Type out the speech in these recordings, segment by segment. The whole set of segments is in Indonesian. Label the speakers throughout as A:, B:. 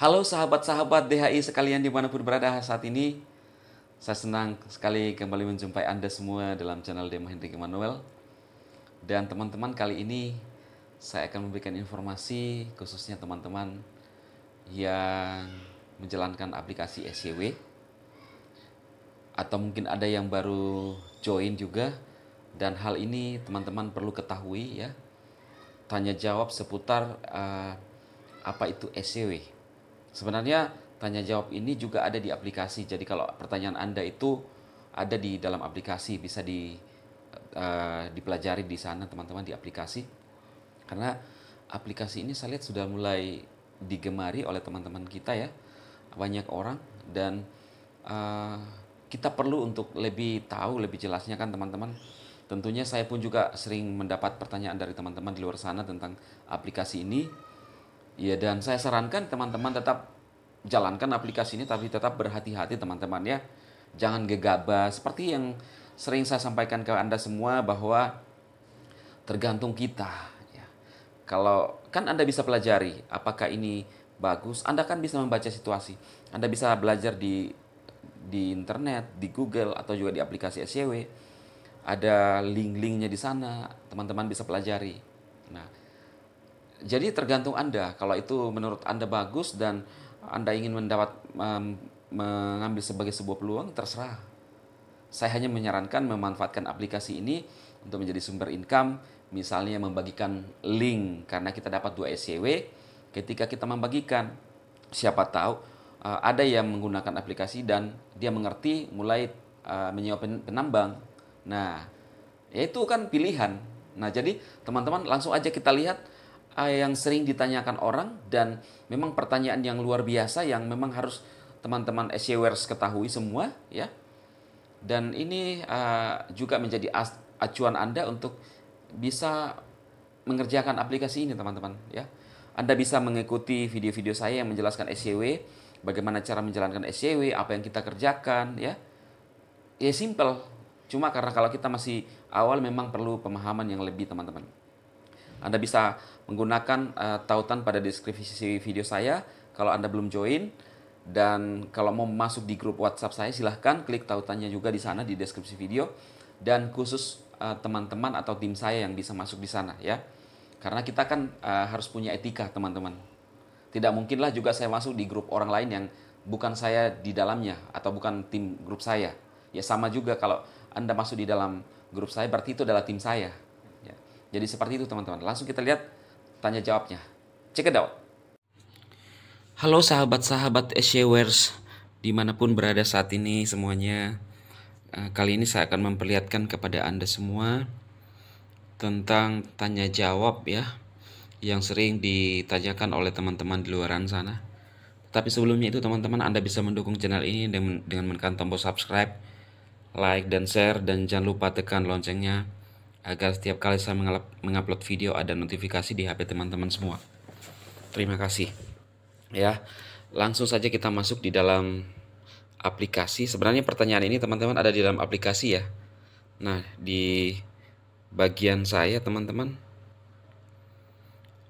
A: Halo sahabat-sahabat DHI sekalian dimanapun berada saat ini. Saya senang sekali kembali menjumpai Anda semua dalam channel Demo Hendrik Emmanuel. Dan teman-teman kali ini saya akan memberikan informasi khususnya teman-teman yang menjalankan aplikasi SCW atau mungkin ada yang baru join juga dan hal ini teman-teman perlu ketahui ya tanya jawab seputar uh, apa itu SCW Sebenarnya tanya jawab ini juga ada di aplikasi. Jadi kalau pertanyaan Anda itu ada di dalam aplikasi bisa di uh, dipelajari di sana teman-teman di aplikasi. Karena aplikasi ini saya lihat sudah mulai digemari oleh teman-teman kita ya. Banyak orang dan uh, kita perlu untuk lebih tahu lebih jelasnya kan teman-teman. Tentunya saya pun juga sering mendapat pertanyaan dari teman-teman di luar sana tentang aplikasi ini Ya dan saya sarankan teman-teman tetap jalankan aplikasi ini tapi tetap berhati-hati teman-teman ya. Jangan gegabah seperti yang sering saya sampaikan ke Anda semua bahwa tergantung kita ya. Kalau kan Anda bisa pelajari apakah ini bagus, Anda kan bisa membaca situasi. Anda bisa belajar di di internet, di Google atau juga di aplikasi SCW. Ada link-linknya di sana, teman-teman bisa pelajari. Nah, jadi tergantung Anda. Kalau itu menurut Anda bagus dan Anda ingin mendapat um, mengambil sebagai sebuah peluang, terserah. Saya hanya menyarankan memanfaatkan aplikasi ini untuk menjadi sumber income, misalnya membagikan link karena kita dapat dua SCW ketika kita membagikan. Siapa tahu eh, ada yang menggunakan aplikasi dan dia mengerti mulai uh, eh, menyewa penambang. Nah, ya itu kan pilihan. Nah, jadi teman-teman langsung aja kita lihat Eh, yang sering ditanyakan orang dan memang pertanyaan yang luar biasa yang memang harus teman-teman SEWers ketahui semua ya. Dan ini uh, juga menjadi acuan Anda untuk bisa mengerjakan aplikasi ini teman-teman ya. Anda bisa mengikuti video-video saya yang menjelaskan SEW, bagaimana cara menjalankan SEW, apa yang kita kerjakan ya. Ya simple, cuma karena kalau kita masih awal memang perlu pemahaman yang lebih teman-teman. Anda bisa menggunakan uh, tautan pada deskripsi video saya kalau Anda belum join dan kalau mau masuk di grup WhatsApp saya silahkan klik tautannya juga di sana di deskripsi video dan khusus eh, teman-teman uh, atau tim saya yang bisa masuk di sana ya karena kita kan uh, harus punya etika teman-teman tidak mungkinlah juga saya masuk di grup orang lain yang bukan saya di dalamnya atau bukan tim grup saya ya sama juga kalau anda masuk di dalam grup saya berarti itu adalah tim saya jadi seperti itu teman-teman. Langsung kita lihat tanya jawabnya. Check it out. Halo sahabat-sahabat Eshewers dimanapun berada saat ini semuanya. Eh, kali ini saya akan memperlihatkan kepada Anda semua tentang tanya jawab ya yang sering ditanyakan oleh teman-teman di luaran sana. Tapi sebelumnya itu teman-teman Anda bisa mendukung channel ini dengan menekan tombol subscribe, like dan share dan jangan lupa tekan loncengnya agar setiap kali saya mengupload video ada notifikasi di HP teman-teman semua. Terima kasih. Ya, langsung saja kita masuk di dalam aplikasi. Sebenarnya pertanyaan ini teman-teman ada di dalam aplikasi ya. Nah, di bagian saya teman-teman.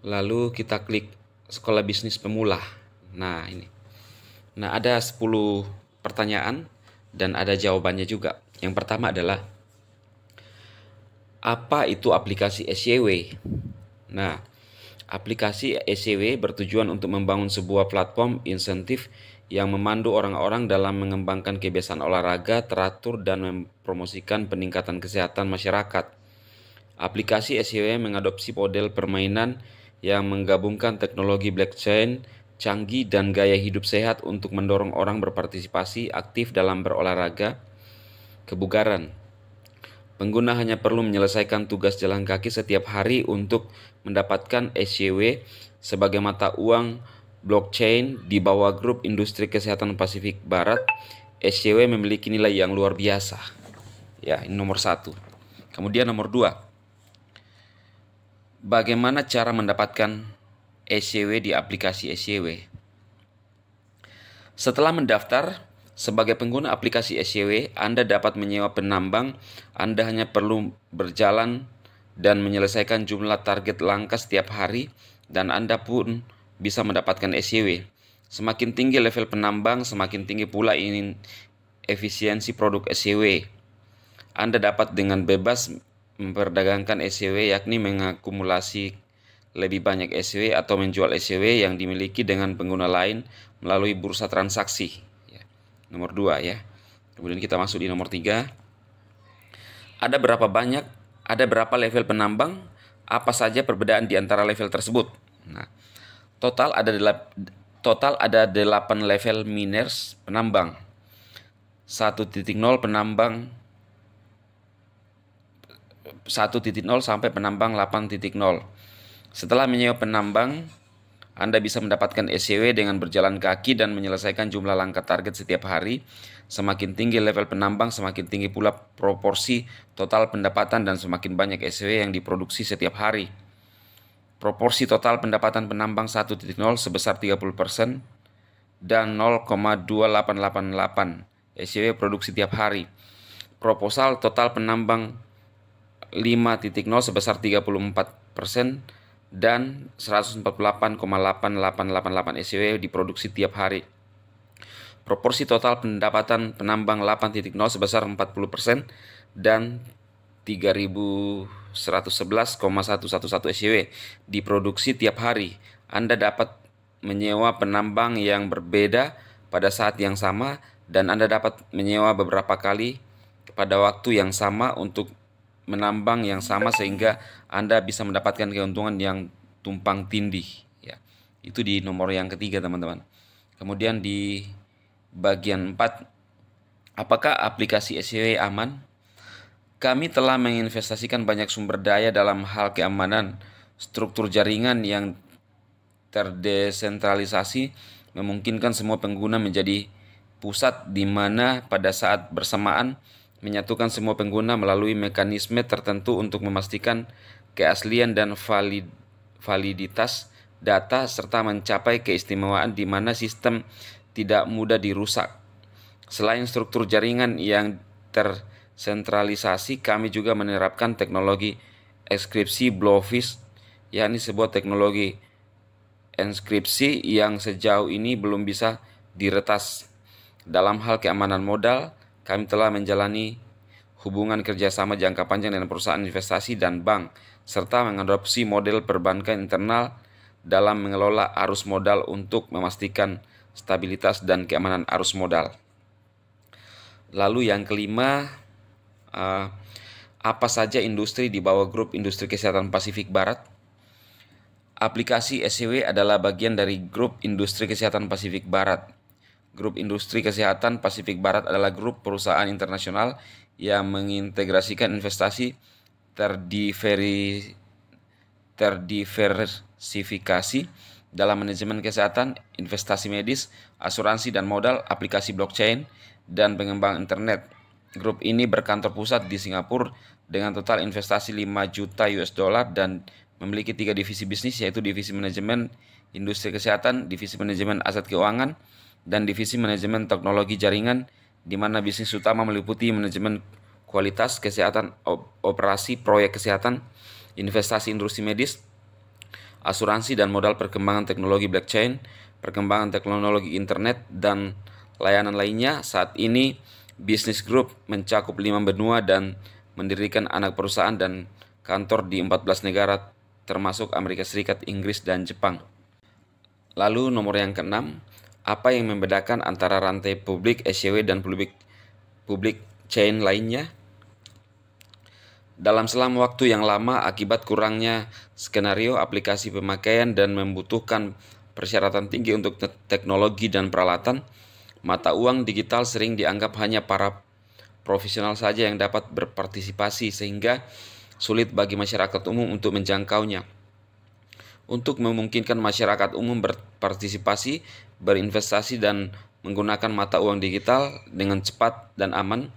A: Lalu kita klik sekolah bisnis pemula. Nah, ini. Nah, ada 10 pertanyaan dan ada jawabannya juga. Yang pertama adalah apa itu aplikasi SCW? Nah, aplikasi SCW bertujuan untuk membangun sebuah platform insentif yang memandu orang-orang dalam mengembangkan kebiasaan olahraga teratur dan mempromosikan peningkatan kesehatan masyarakat. Aplikasi SCW mengadopsi model permainan yang menggabungkan teknologi blockchain canggih dan gaya hidup sehat untuk mendorong orang berpartisipasi aktif dalam berolahraga kebugaran. Pengguna hanya perlu menyelesaikan tugas jalan kaki setiap hari untuk mendapatkan SCW sebagai mata uang blockchain di bawah grup industri kesehatan Pasifik Barat. SCW memiliki nilai yang luar biasa. Ya, ini nomor satu. Kemudian nomor dua, bagaimana cara mendapatkan SCW di aplikasi SCW? Setelah mendaftar, sebagai pengguna aplikasi SCW, Anda dapat menyewa penambang. Anda hanya perlu berjalan dan menyelesaikan jumlah target langkah setiap hari dan Anda pun bisa mendapatkan SCW. Semakin tinggi level penambang, semakin tinggi pula ini efisiensi produk SCW. Anda dapat dengan bebas memperdagangkan SCW yakni mengakumulasi lebih banyak SCW atau menjual SCW yang dimiliki dengan pengguna lain melalui bursa transaksi nomor 2 ya. Kemudian kita masuk di nomor 3. Ada berapa banyak, ada berapa level penambang, apa saja perbedaan di antara level tersebut. Nah, total ada total ada 8 level miners penambang. 1.0 penambang 1.0 sampai penambang 8.0. Setelah menyewa penambang anda bisa mendapatkan SCW e dengan berjalan kaki dan menyelesaikan jumlah langkah target setiap hari. Semakin tinggi level penambang, semakin tinggi pula proporsi total pendapatan dan semakin banyak SCW e yang diproduksi setiap hari. Proporsi total pendapatan penambang 1.0 sebesar 30% dan 0,2888 SCW e produksi tiap hari. Proposal total penambang 5.0 sebesar 34 dan 148,8888 SW e diproduksi tiap hari. Proporsi total pendapatan penambang 8.0 sebesar 40% dan 3111,111 SW e diproduksi tiap hari. Anda dapat menyewa penambang yang berbeda pada saat yang sama dan Anda dapat menyewa beberapa kali pada waktu yang sama untuk menambang yang sama sehingga Anda bisa mendapatkan keuntungan yang tumpang tindih ya. Itu di nomor yang ketiga teman-teman. Kemudian di bagian 4 apakah aplikasi SCW e aman? Kami telah menginvestasikan banyak sumber daya dalam hal keamanan, struktur jaringan yang terdesentralisasi memungkinkan semua pengguna menjadi pusat di mana pada saat bersamaan menyatukan semua pengguna melalui mekanisme tertentu untuk memastikan keaslian dan valid, validitas data serta mencapai keistimewaan di mana sistem tidak mudah dirusak. Selain struktur jaringan yang tersentralisasi, kami juga menerapkan teknologi inskripsi Blowfish, yakni sebuah teknologi inskripsi yang sejauh ini belum bisa diretas. Dalam hal keamanan modal, kami telah menjalani hubungan kerjasama jangka panjang dengan perusahaan investasi dan bank, serta mengadopsi model perbankan internal dalam mengelola arus modal untuk memastikan stabilitas dan keamanan arus modal. Lalu yang kelima, eh, apa saja industri di bawah grup industri kesehatan Pasifik Barat? Aplikasi SCW e adalah bagian dari grup industri kesehatan Pasifik Barat Grup Industri Kesehatan Pasifik Barat adalah grup perusahaan internasional yang mengintegrasikan investasi terdiveri, terdiversifikasi dalam manajemen kesehatan, investasi medis, asuransi dan modal, aplikasi blockchain, dan pengembang internet. Grup ini berkantor pusat di Singapura dengan total investasi 5 juta US dollar dan memiliki tiga divisi bisnis yaitu divisi manajemen industri kesehatan, divisi manajemen aset keuangan, dan divisi manajemen teknologi jaringan di mana bisnis utama meliputi manajemen kualitas kesehatan, operasi proyek kesehatan, investasi industri medis, asuransi dan modal perkembangan teknologi blockchain, perkembangan teknologi internet dan layanan lainnya. Saat ini bisnis grup mencakup lima benua dan mendirikan anak perusahaan dan kantor di 14 negara termasuk Amerika Serikat, Inggris dan Jepang. Lalu nomor yang keenam, apa yang membedakan antara rantai publik SCW dan publik publik chain lainnya? Dalam selama waktu yang lama akibat kurangnya skenario aplikasi pemakaian dan membutuhkan persyaratan tinggi untuk teknologi dan peralatan, mata uang digital sering dianggap hanya para profesional saja yang dapat berpartisipasi sehingga sulit bagi masyarakat umum untuk menjangkaunya untuk memungkinkan masyarakat umum berpartisipasi, berinvestasi dan menggunakan mata uang digital dengan cepat dan aman.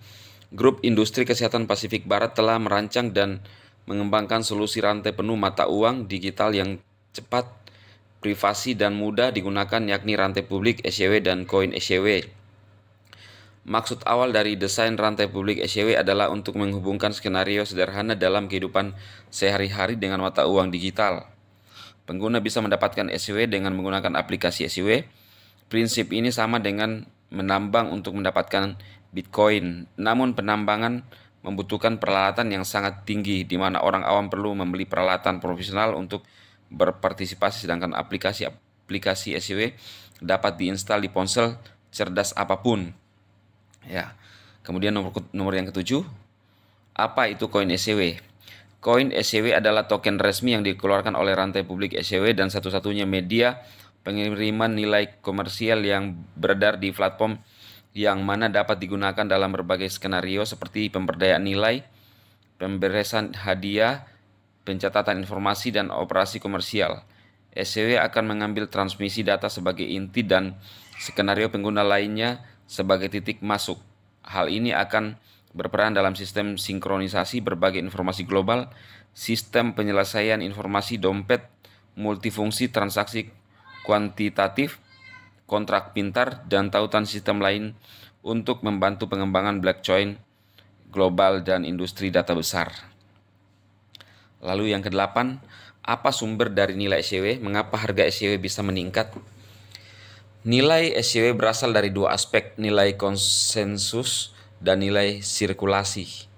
A: Grup Industri Kesehatan Pasifik Barat telah merancang dan mengembangkan solusi rantai penuh mata uang digital yang cepat, privasi dan mudah digunakan yakni rantai publik SCW dan koin SCW. Maksud awal dari desain rantai publik SCW adalah untuk menghubungkan skenario sederhana dalam kehidupan sehari-hari dengan mata uang digital. Pengguna bisa mendapatkan SW e dengan menggunakan aplikasi SW. E Prinsip ini sama dengan menambang untuk mendapatkan Bitcoin. Namun penambangan membutuhkan peralatan yang sangat tinggi di mana orang awam perlu membeli peralatan profesional untuk berpartisipasi sedangkan aplikasi aplikasi SW e dapat diinstal di ponsel cerdas apapun. Ya. Kemudian nomor nomor yang ketujuh, apa itu koin SW? Koin SCW e adalah token resmi yang dikeluarkan oleh rantai publik SCW e dan satu-satunya media pengiriman nilai komersial yang beredar di platform yang mana dapat digunakan dalam berbagai skenario seperti pemberdayaan nilai, pemberesan hadiah, pencatatan informasi, dan operasi komersial. SCW e akan mengambil transmisi data sebagai inti dan skenario pengguna lainnya sebagai titik masuk. Hal ini akan berperan dalam sistem sinkronisasi berbagai informasi global, sistem penyelesaian informasi dompet, multifungsi transaksi kuantitatif, kontrak pintar, dan tautan sistem lain untuk membantu pengembangan blockchain global dan industri data besar. Lalu yang kedelapan, apa sumber dari nilai SCW? E Mengapa harga SCW e bisa meningkat? Nilai SCW e berasal dari dua aspek, nilai konsensus dan nilai sirkulasi.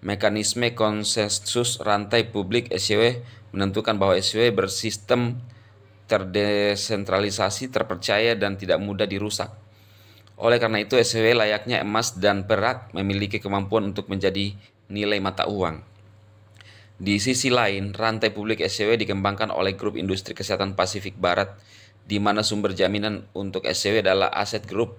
A: Mekanisme konsensus rantai publik SCW menentukan bahwa SCW bersistem terdesentralisasi, terpercaya, dan tidak mudah dirusak. Oleh karena itu, SCW layaknya emas dan perak memiliki kemampuan untuk menjadi nilai mata uang. Di sisi lain, rantai publik SCW dikembangkan oleh grup industri kesehatan Pasifik Barat, di mana sumber jaminan untuk SCW adalah aset grup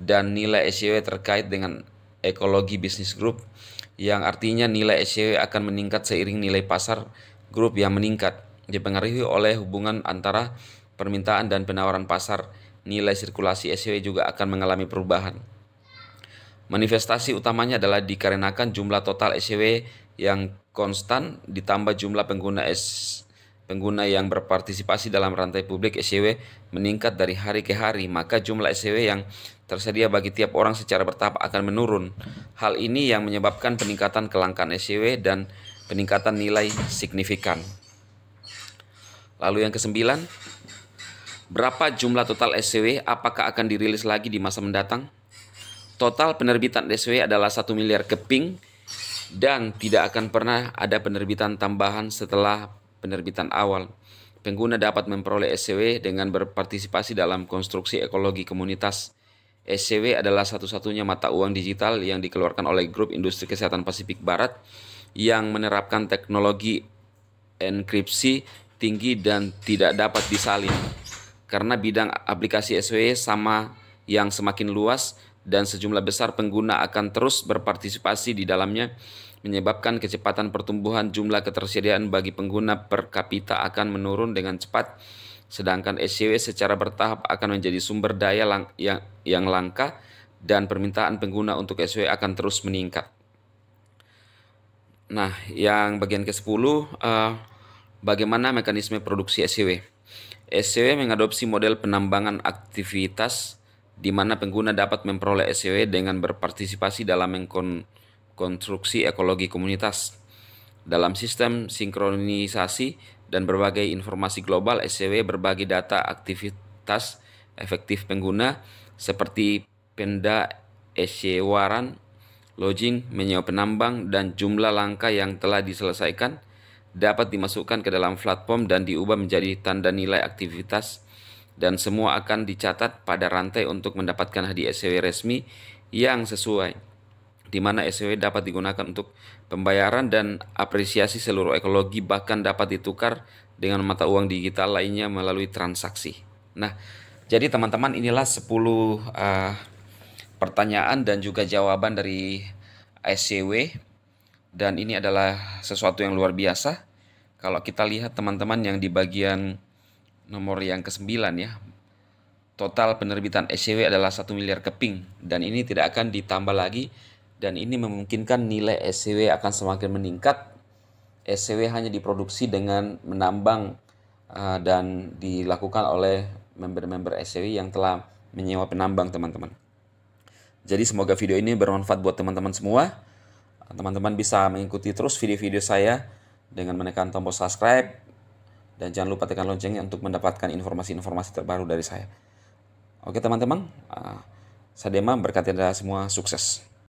A: dan nilai SCW terkait dengan Ekologi bisnis grup, yang artinya nilai SCW akan meningkat seiring nilai pasar grup yang meningkat dipengaruhi oleh hubungan antara permintaan dan penawaran pasar. Nilai sirkulasi SCW juga akan mengalami perubahan. Manifestasi utamanya adalah dikarenakan jumlah total SCW yang konstan ditambah jumlah pengguna S pengguna yang berpartisipasi dalam rantai publik SCW e meningkat dari hari ke hari, maka jumlah SCW e yang tersedia bagi tiap orang secara bertahap akan menurun. Hal ini yang menyebabkan peningkatan kelangkaan SCW e dan peningkatan nilai signifikan. Lalu yang kesembilan, berapa jumlah total SCW apakah akan dirilis lagi di masa mendatang? Total penerbitan SCW adalah 1 miliar keping dan tidak akan pernah ada penerbitan tambahan setelah penerbitan awal. Pengguna dapat memperoleh SCW dengan berpartisipasi dalam konstruksi ekologi komunitas. SCW adalah satu-satunya mata uang digital yang dikeluarkan oleh Grup Industri Kesehatan Pasifik Barat yang menerapkan teknologi enkripsi tinggi dan tidak dapat disalin. Karena bidang aplikasi SW sama yang semakin luas dan sejumlah besar pengguna akan terus berpartisipasi di dalamnya, menyebabkan kecepatan pertumbuhan jumlah ketersediaan bagi pengguna per kapita akan menurun dengan cepat, sedangkan SCW secara bertahap akan menjadi sumber daya lang yang, yang langka dan permintaan pengguna untuk SCW akan terus meningkat. Nah, yang bagian ke-10, uh, eh, bagaimana mekanisme produksi SCW? SCW mengadopsi model penambangan aktivitas di mana pengguna dapat memperoleh SCW dengan berpartisipasi dalam mengkon konstruksi ekologi komunitas. Dalam sistem sinkronisasi dan berbagai informasi global, SCW berbagi data aktivitas efektif pengguna seperti penda esyewaran, lodging, menyewa penambang, dan jumlah langkah yang telah diselesaikan dapat dimasukkan ke dalam platform dan diubah menjadi tanda nilai aktivitas dan semua akan dicatat pada rantai untuk mendapatkan hadiah SCW resmi yang sesuai di mana SW dapat digunakan untuk pembayaran dan apresiasi seluruh ekologi bahkan dapat ditukar dengan mata uang digital lainnya melalui transaksi. Nah, jadi teman-teman inilah 10 uh, eh, pertanyaan dan juga jawaban dari SCW dan ini adalah sesuatu yang luar biasa. Kalau kita lihat teman-teman yang di bagian nomor yang ke-9 ya, total penerbitan SCW adalah 1 miliar keping dan ini tidak akan ditambah lagi dan ini memungkinkan nilai SCW akan semakin meningkat. SCW hanya diproduksi dengan menambang eh, dan dilakukan oleh member-member SCW yang telah menyewa penambang teman-teman. Jadi semoga video ini bermanfaat buat teman-teman semua. Teman-teman bisa mengikuti terus video-video saya dengan menekan tombol subscribe dan jangan lupa tekan loncengnya untuk mendapatkan informasi-informasi terbaru dari saya. Oke teman-teman, uh, saya Dema berkati anda semua sukses.